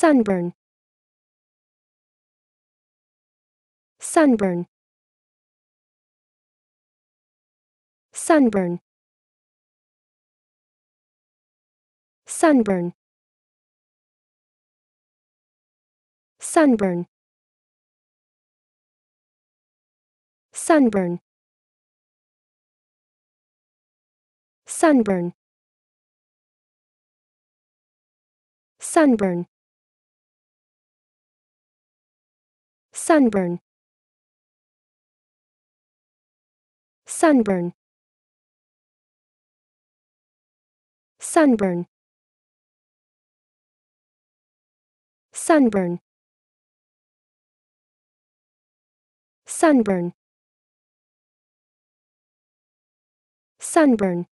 sunburn sunburn sunburn sunburn sunburn sunburn sunburn sunburn sunburn sunburn sunburn sunburn sunburn sunburn